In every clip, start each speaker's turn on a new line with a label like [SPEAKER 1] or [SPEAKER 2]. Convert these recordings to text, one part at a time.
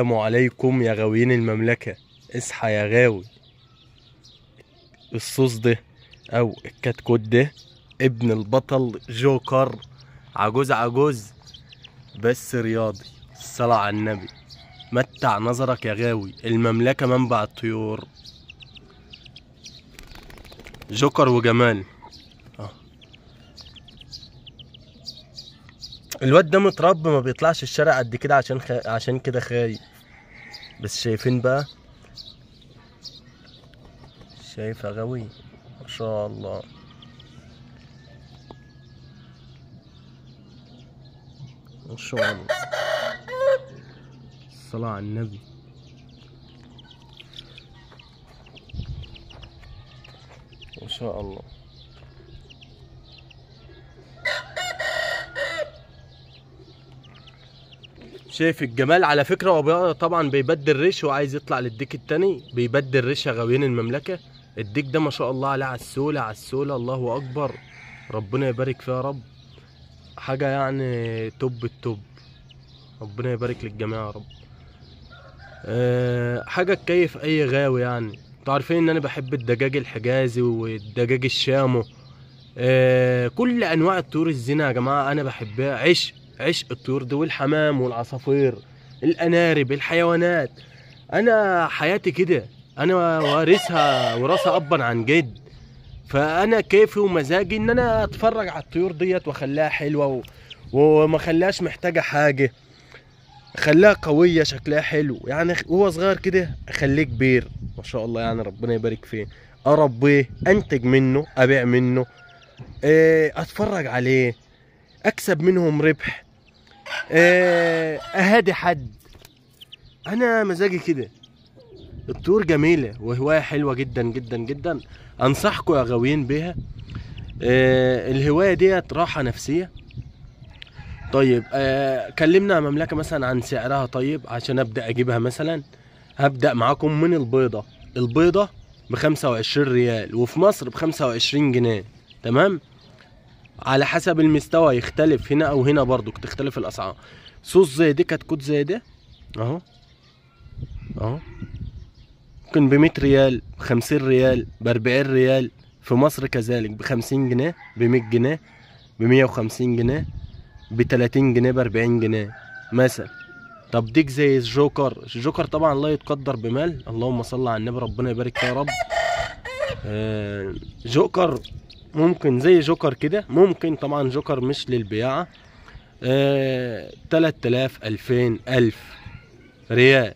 [SPEAKER 1] السلام عليكم يا غاويين المملكة اصحى يا غاوي الصوص ده او الكتكوت ده ابن البطل جوكر عجوز عجوز بس رياضي الصلاة على النبي متع نظرك يا غاوي المملكة منبع الطيور جوكر وجمال الواد ده متربي ما بيطلعش الشارع قد كده عشان خ... عشان كده خايف بس شايفين بقى شايفة غوي ما شاء الله ما شاء الله الصلاة على النبي ما شاء الله شايف الجمال على فكره هو طبعا بيبدل ريش وعايز يطلع للديك التاني بيبدل ريش يا غاويين المملكه الديك ده ما شاء الله عليه على السولة الله اكبر ربنا يبارك فيها يا رب حاجه يعني توب التوب ربنا يبارك للجميع يا رب أه حاجه تكيف اي غاوي يعني انتوا عارفين ان انا بحب الدجاج الحجازي والدجاج الشامو أه كل انواع الطيور الزينه يا جماعه انا بحبها عشق عشق الطيور دي والحمام والعصافير الانارب الحيوانات انا حياتي كده انا وارثها وراثه ابا عن جد فانا كيفي ومزاجي ان انا اتفرج على الطيور ديت واخليها حلوه و... وما خلاش محتاجه حاجه خلاها قويه شكلها حلو يعني هو صغير كده اخليه كبير ما شاء الله يعني ربنا يبارك فيه اربيه انتج منه ابيع منه إيه، اتفرج عليه اكسب منهم ربح آه، اهادي حد انا مزاجي كده الطيور جميلة وهواية حلوة جدا جدا جدا انصحكم يا غاويين بيها آه الهواية ديت راحة نفسية طيب آه كلمنا مملكة مثلا عن سعرها طيب عشان ابدأ اجيبها مثلا هبدأ معاكم من البيضة البيضة بخمسة وعشرين ريال وفي مصر بخمسة وعشرين جنيه تمام على حسب المستوى يختلف هنا او هنا برضو تختلف الاسعار صوص زي دي كتكوت زي دي اهو اهو ممكن ب ريال ب ريال ب ريال في مصر كذلك ب جنيه ب جنيه ب وخمسين جنيه ب جنيه ب جنيه مثلا طب ديك زي الجوكر الجوكر طبعا لا يتقدر بمال اللهم صل على النبي ربنا يبارك يا رب آه جوكر ممكن زي جوكر كده ممكن طبعا جوكر مش للبيعة آه 3000 2000 1000 ريال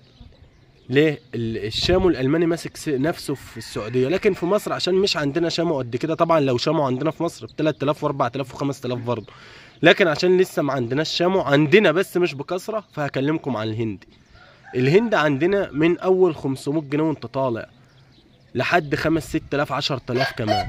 [SPEAKER 1] ليه الشامو الالماني ماسك نفسه في السعوديه لكن في مصر عشان مش عندنا شامو قد كده طبعا لو شامو عندنا في مصر ب 3000 و4000 و5000 برضه لكن عشان لسه ما عندناش شامو عندنا بس مش بكثره فهكلمكم عن الهندي الهند عندنا من اول 500 جنيه وانت طالع لحد 5 6000 10000 كمان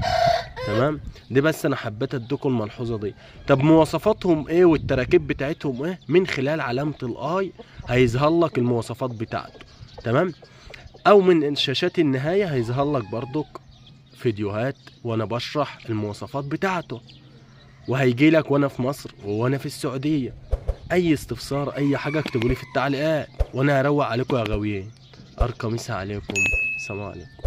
[SPEAKER 1] تمام دي بس انا حبيت اديكم الملحوظه دي طب مواصفاتهم ايه والتراكيب بتاعتهم ايه من خلال علامه الاي هيظهر لك المواصفات بتاعته تمام او من شاشات النهايه هيظهر لك برضك فيديوهات وانا بشرح المواصفات بتاعته وهيجي لك وانا في مصر وانا في السعوديه اي استفسار اي حاجه اكتبوا لي في التعليقات وانا هروق عليكم يا غاويين اركمسها عليكم سلام عليكم